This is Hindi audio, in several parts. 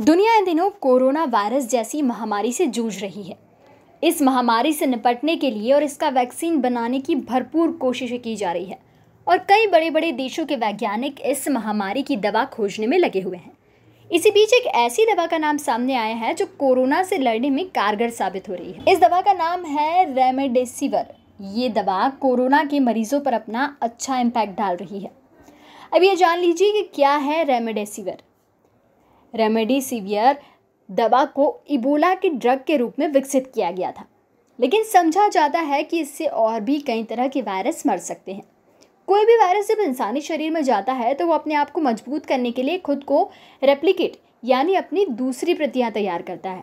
दुनिया इन दिनों कोरोना वायरस जैसी महामारी से जूझ रही है इस महामारी से निपटने के लिए और इसका वैक्सीन बनाने की भरपूर कोशिशें की जा रही है और कई बड़े बड़े देशों के वैज्ञानिक इस महामारी की दवा खोजने में लगे हुए हैं इसी बीच एक ऐसी दवा का नाम सामने आया है जो कोरोना से लड़ने में कारगर साबित हो रही है इस दवा का नाम है रेमडेसिविर ये दवा कोरोना के मरीजों पर अपना अच्छा इम्पैक्ट डाल रही है अब ये जान लीजिए कि क्या है रेमडेसिविर रेमेडी सीवियर दवा को इबोला के ड्रग के रूप में विकसित किया गया था लेकिन समझा जाता है कि इससे और भी कई तरह के वायरस मर सकते हैं कोई भी वायरस जब इंसानी शरीर में जाता है तो वो अपने आप को मजबूत करने के लिए खुद को रेप्लिकेट यानी अपनी दूसरी प्रतियाँ तैयार करता है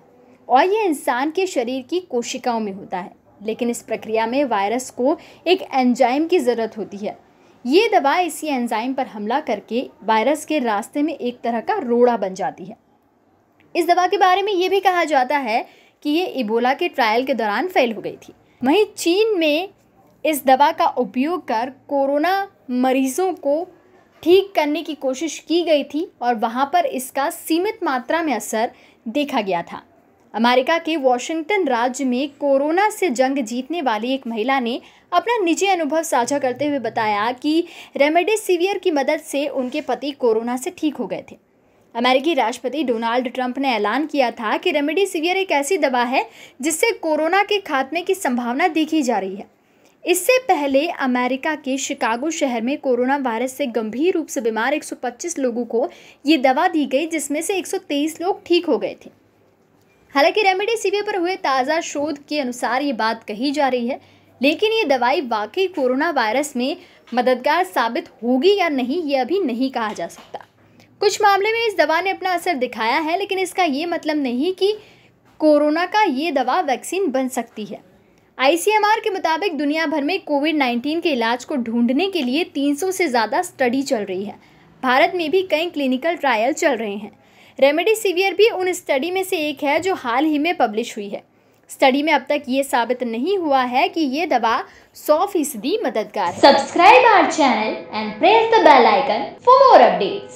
और ये इंसान के शरीर की कोशिकाओं में होता है लेकिन इस प्रक्रिया में वायरस को एक एंजाइम की ज़रूरत होती है ये दवा इसी एंजाइम पर हमला करके वायरस के रास्ते में एक तरह का रोड़ा बन जाती है इस दवा के बारे में ये भी कहा जाता है कि ये इबोला के ट्रायल के दौरान फेल हो गई थी वहीं चीन में इस दवा का उपयोग कर कोरोना मरीजों को ठीक करने की कोशिश की गई थी और वहाँ पर इसका सीमित मात्रा में असर देखा गया था अमेरिका के वॉशिंगटन राज्य में कोरोना से जंग जीतने वाली एक महिला ने अपना निजी अनुभव साझा करते हुए बताया कि रेमडेसिवियर की मदद से उनके पति कोरोना से ठीक हो गए थे अमेरिकी राष्ट्रपति डोनाल्ड ट्रंप ने ऐलान किया था कि रेमडेसिवियर एक ऐसी दवा है जिससे कोरोना के खात्मे की संभावना देखी जा रही है इससे पहले अमेरिका के शिकागो शहर में कोरोना वायरस से गंभीर रूप से बीमार 125 लोगों को ये दवा दी गई जिसमें से 123 लोग ठीक हो गए थे हालांकि रेमेडी सीवे पर हुए ताज़ा शोध के अनुसार ये बात कही जा रही है लेकिन ये दवाई वाकई कोरोना वायरस में मददगार साबित होगी या नहीं ये अभी नहीं कहा जा सकता कुछ मामले में इस दवा ने अपना असर दिखाया है लेकिन इसका ये मतलब नहीं कि कोरोना का ये दवा वैक्सीन बन सकती है आईसीएमआर के मुताबिक दुनिया भर में कोविड 19 के इलाज को ढूंढने के लिए 300 से ज़्यादा स्टडी चल रही है भारत में भी कई क्लिनिकल ट्रायल चल रहे हैं रेमेडी सीवियर भी उन स्टडी में से एक है जो हाल ही में पब्लिश हुई है स्टडी में अब तक ये साबित नहीं हुआ है कि ये दवा 100 फीसदी मददगार subscribe our channel and press the bell icon for more updates